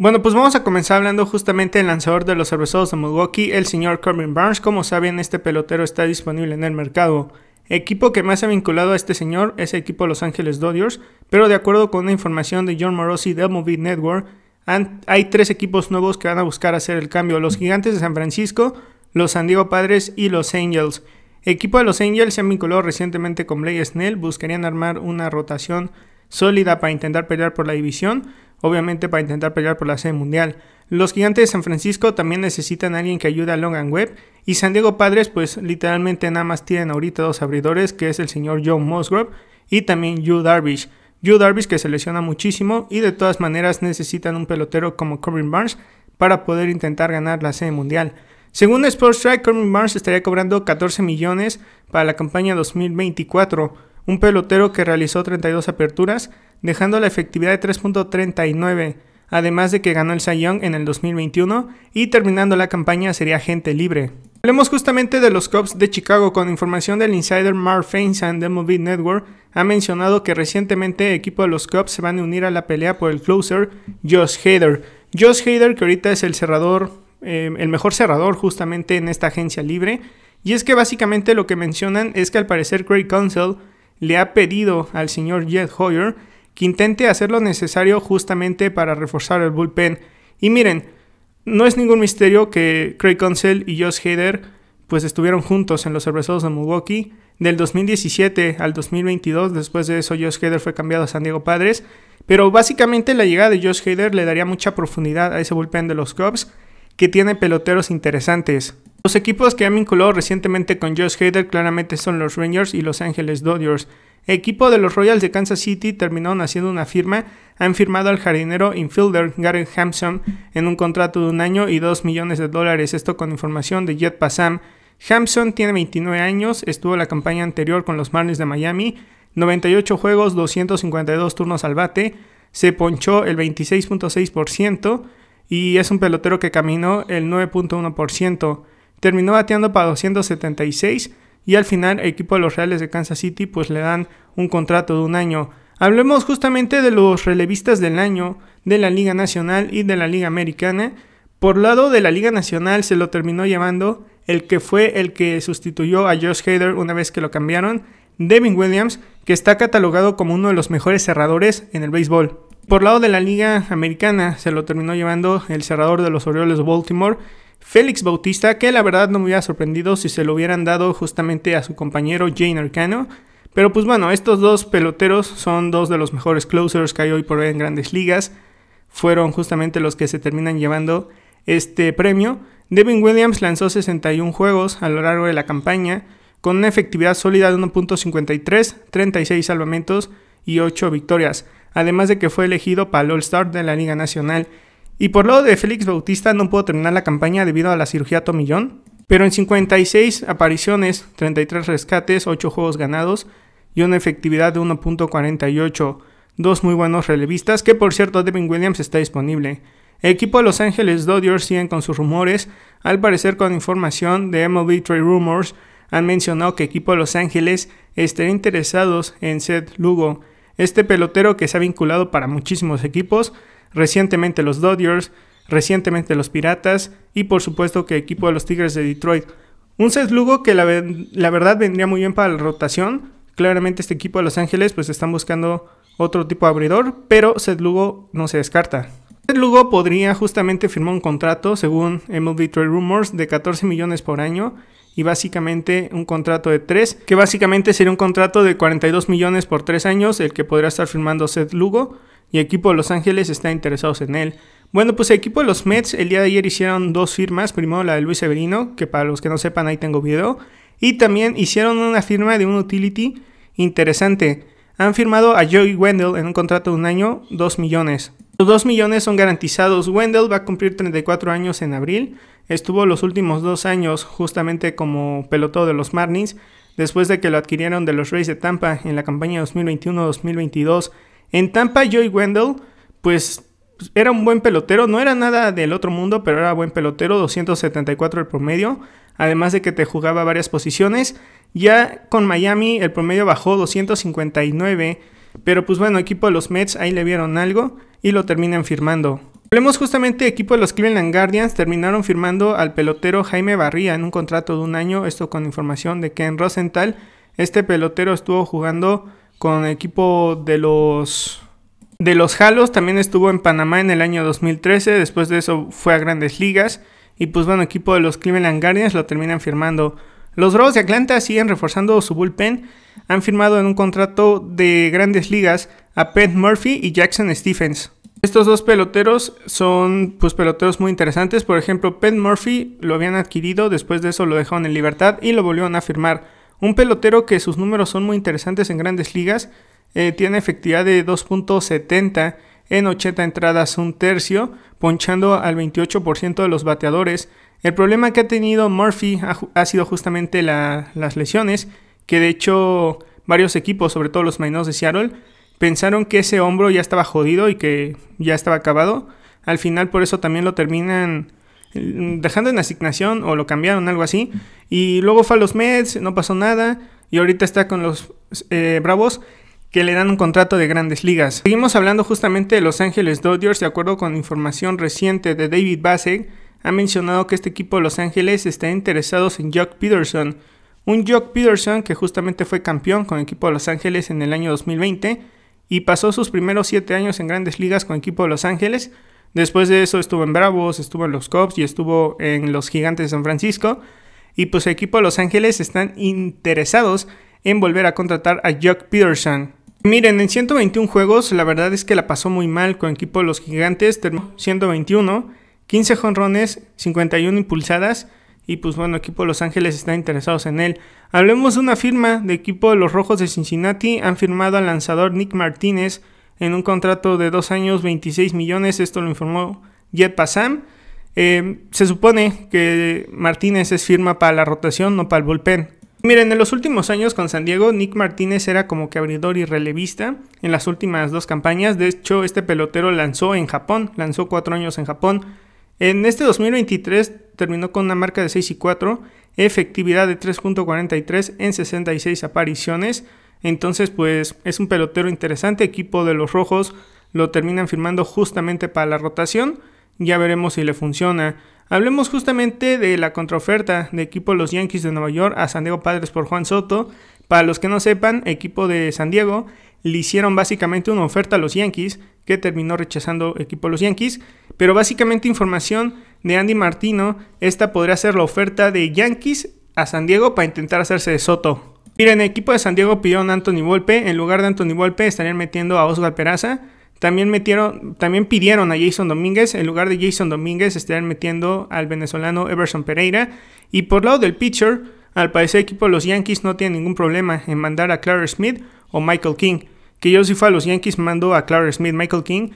Bueno, pues vamos a comenzar hablando justamente del lanzador de los cerveceros de Milwaukee, el señor Corbin Barnes. Como saben, este pelotero está disponible en el mercado. Equipo que más ha vinculado a este señor es el equipo Los Ángeles Dodgers, pero de acuerdo con una información de John Morosi de Movie Network, hay tres equipos nuevos que van a buscar hacer el cambio: los Gigantes de San Francisco, los San Diego Padres y los Angels. Equipo de los Angels se han vinculado recientemente con Blake Snell, buscarían armar una rotación sólida para intentar pelear por la división, obviamente para intentar pelear por la sede mundial. Los gigantes de San Francisco también necesitan a alguien que ayude a Logan Webb y San Diego Padres pues literalmente nada más tienen ahorita dos abridores que es el señor John Musgrove y también Yu Darvish. Yu Darvish que se lesiona muchísimo y de todas maneras necesitan un pelotero como Corbin Barnes para poder intentar ganar la sede mundial. Según Sports Corbin Barnes estaría cobrando 14 millones para la campaña 2024 un pelotero que realizó 32 aperturas, dejando la efectividad de 3.39, además de que ganó el Cy Young en el 2021 y terminando la campaña sería agente libre. Hablemos justamente de los Cubs de Chicago con información del insider Mark and de Movie Network. Ha mencionado que recientemente el equipo de los Cubs se van a unir a la pelea por el closer Josh Hader. Josh Hader que ahorita es el cerrador, eh, el mejor cerrador justamente en esta agencia libre. Y es que básicamente lo que mencionan es que al parecer Craig Council le ha pedido al señor Jed Hoyer que intente hacer lo necesario justamente para reforzar el bullpen. Y miren, no es ningún misterio que Craig Consell y Josh Hader pues estuvieron juntos en los cerveceros de Milwaukee. Del 2017 al 2022, después de eso Josh Hader fue cambiado a San Diego Padres. Pero básicamente la llegada de Josh Hader le daría mucha profundidad a ese bullpen de los Cubs que tiene peloteros interesantes. Los equipos que han vinculado recientemente con Josh Hader claramente son los Rangers y Los Angeles Dodgers. equipo de los Royals de Kansas City terminaron haciendo una firma, han firmado al jardinero infielder Garrett Hampson en un contrato de un año y 2 millones de dólares, esto con información de Jet Passam. Hampson tiene 29 años, estuvo la campaña anterior con los Marlins de Miami, 98 juegos, 252 turnos al bate, se ponchó el 26.6% y es un pelotero que caminó el 9.1%. Terminó bateando para 276 y al final el equipo de los Reales de Kansas City pues le dan un contrato de un año. Hablemos justamente de los relevistas del año de la Liga Nacional y de la Liga Americana. Por lado de la Liga Nacional se lo terminó llevando el que fue el que sustituyó a Josh Hader una vez que lo cambiaron, Devin Williams, que está catalogado como uno de los mejores cerradores en el béisbol. Por lado de la Liga Americana se lo terminó llevando el cerrador de los Orioles de Baltimore, Félix Bautista, que la verdad no me hubiera sorprendido si se lo hubieran dado justamente a su compañero Jane Arcano. Pero pues bueno, estos dos peloteros son dos de los mejores closers que hay hoy por hoy en grandes ligas. Fueron justamente los que se terminan llevando este premio. Devin Williams lanzó 61 juegos a lo largo de la campaña, con una efectividad sólida de 1.53, 36 salvamentos y 8 victorias, además de que fue elegido para el All-Star de la Liga Nacional y por lado de Félix Bautista no pudo terminar la campaña debido a la cirugía Tomillón, pero en 56 apariciones, 33 rescates, 8 juegos ganados y una efectividad de 1.48, dos muy buenos relevistas, que por cierto Devin Williams está disponible. equipo de Los Ángeles Dodgers siguen con sus rumores, al parecer con información de MLB Trade Rumors, han mencionado que equipo de Los Ángeles estará interesados en Seth Lugo, este pelotero que se ha vinculado para muchísimos equipos, recientemente los Dodgers, recientemente los Piratas y por supuesto que equipo de los Tigres de Detroit. Un Seth Lugo que la, verdad vendría muy bien para la rotación. Claramente este equipo de Los Ángeles pues están buscando otro tipo de abridor, pero Seth Lugo no se descarta. Lugo podría justamente firmar un contrato, según MLB Trade Rumors, de 14 millones por año y básicamente un contrato de 3, que básicamente sería un contrato de 42 millones por 3 años, el que podría estar firmando Seth Lugo y el equipo de Los Ángeles está interesados en él. Bueno, pues el equipo de los Mets el día de ayer hicieron dos firmas, primero la de Luis Severino, que para los que no sepan ahí tengo video, y también hicieron una firma de un utility interesante han firmado a Joey Wendell en un contrato de un año, 2 millones. Los 2 millones son garantizados. Wendell va a cumplir 34 años en abril. Estuvo los últimos dos años justamente como pelotón de los Marlins, después de que lo adquirieron de los Rays de Tampa en la campaña 2021-2022. En Tampa, Joey Wendell, pues pues, era un buen pelotero, no era nada del otro mundo, pero era buen pelotero, 274 el promedio, además de que te jugaba varias posiciones. Ya con Miami el promedio bajó 259, pero pues bueno, equipo de los Mets ahí le vieron algo y lo terminan firmando. Hablemos justamente equipo de los Cleveland Guardians, terminaron firmando al pelotero Jaime Barría en un contrato de un año, esto con información de que en Rosenthal. Este pelotero estuvo jugando con el equipo de los de los Halos también estuvo en Panamá en el año 2013, después de eso fue a grandes ligas y pues bueno, equipo de los Cleveland Guardians lo terminan firmando. Los Bravos de Atlanta siguen reforzando su bullpen, han firmado en un contrato de grandes ligas a Pat Murphy y Jackson Stephens. Estos dos peloteros son pues peloteros muy interesantes, por ejemplo, Pat Murphy lo habían adquirido, después de eso lo dejaron en libertad y lo volvieron a firmar. Un pelotero que sus números son muy interesantes en grandes ligas, eh, tiene efectividad de 2.70 en 80 entradas un tercio, ponchando al 28% de los bateadores. El problema que ha tenido Murphy ha, sido justamente las lesiones, que de hecho varios equipos, sobre todo los mainos de Seattle, pensaron que ese hombro ya estaba jodido y que ya estaba acabado. Al final por eso también lo terminan mm, dejando en asignación o lo cambiaron, algo así. Y luego fue a los Mets, no pasó nada. Y ahorita está con los eh, Bravos, que le dan un contrato de grandes ligas. Seguimos hablando justamente de Los Ángeles Dodgers, de acuerdo con información reciente de David Bassett, ha mencionado que este equipo de Los Ángeles está interesado en Jock Peterson, un Jock Peterson que justamente fue campeón con el equipo de Los Ángeles en el año 2020 y pasó sus primeros 7 años en grandes ligas con el equipo de Los Ángeles. Después de eso estuvo en Bravos, estuvo en los Cubs y estuvo en los Gigantes de San Francisco. Y pues el equipo de Los Ángeles están interesados en volver a contratar a Jock Peterson. Miren, en 121 juegos la verdad es que la pasó muy mal con el equipo de los gigantes, terminó 121, 15 jonrones, 51 impulsadas y pues bueno, equipo de Los Ángeles está interesados en él. Hablemos de una firma de equipo de los Rojos de Cincinnati, han firmado al lanzador Nick Martínez en un contrato de dos años 26 millones, esto lo informó Jet Passam. Eh, se supone que Martínez es firma para la rotación, no para el bullpen. Miren, en los últimos años con San Diego, Nick Martínez era como que abridor y relevista en las últimas dos campañas. De hecho, este pelotero lanzó en Japón, lanzó cuatro años en Japón. En este 2023 terminó con una marca de 6 y 4, efectividad de 3.43 en 66 apariciones. Entonces, pues es un pelotero interesante, equipo de los rojos lo terminan firmando justamente para la rotación. Ya veremos si le funciona. Hablemos justamente de la contraoferta de equipo los Yankees de Nueva York a San Diego Padres por Juan Soto. Para los que no sepan, equipo de San Diego le hicieron básicamente una oferta a los Yankees que terminó rechazando equipo los Yankees, pero básicamente información de Andy Martino, esta podría ser la oferta de Yankees a San Diego para intentar hacerse de Soto. Miren, el equipo de San Diego pidió a Anthony Volpe, en lugar de Anthony Volpe estarían metiendo a Oswald Peraza, también metieron, también pidieron a Jason Domínguez, en lugar de Jason Domínguez estarían metiendo al venezolano Everson Pereira. Y por lado del pitcher, al parecer equipo de los Yankees no tiene ningún problema en mandar a Clara Smith o Michael King. Que yo si fue a los Yankees mando a Clara Smith, Michael King,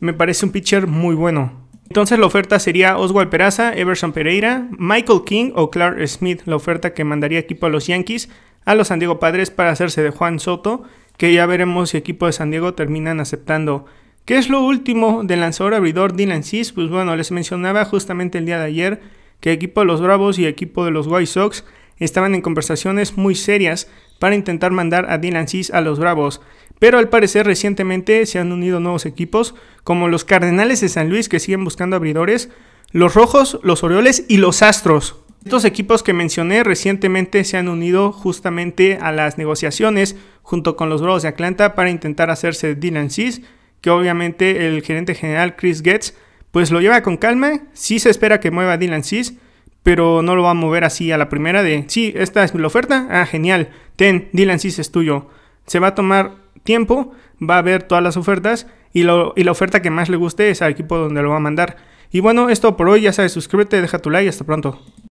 me parece un pitcher muy bueno. Entonces la oferta sería Oswald Peraza, Everson Pereira, Michael King o Clark Smith, la oferta que mandaría equipo a los Yankees, a los San Diego Padres para hacerse de Juan Soto que ya veremos si el equipo de San Diego terminan aceptando. ¿Qué es lo último del lanzador abridor Dylan Cis? Pues bueno, les mencionaba justamente el día de ayer que el equipo de los Bravos y el equipo de los White Sox estaban en conversaciones muy serias para intentar mandar a Dylan Cis a los Bravos. Pero al parecer recientemente se han unido nuevos equipos como los Cardenales de San Luis que siguen buscando abridores, los Rojos, los Orioles y los Astros. Estos equipos que mencioné recientemente se han unido justamente a las negociaciones junto con los Bravos de Atlanta para intentar hacerse Dylan Cis, que obviamente el gerente general Chris Getz pues lo lleva con calma, sí se espera que mueva Dylan Cis, pero no lo va a mover así a la primera de, sí, esta es la oferta, ah, genial, ten, Dylan Cis es tuyo. Se va a tomar tiempo, va a ver todas las ofertas y, y la oferta que más le guste es al equipo donde lo va a mandar. Y bueno, esto por hoy, ya sabes, suscríbete, deja tu like y hasta pronto.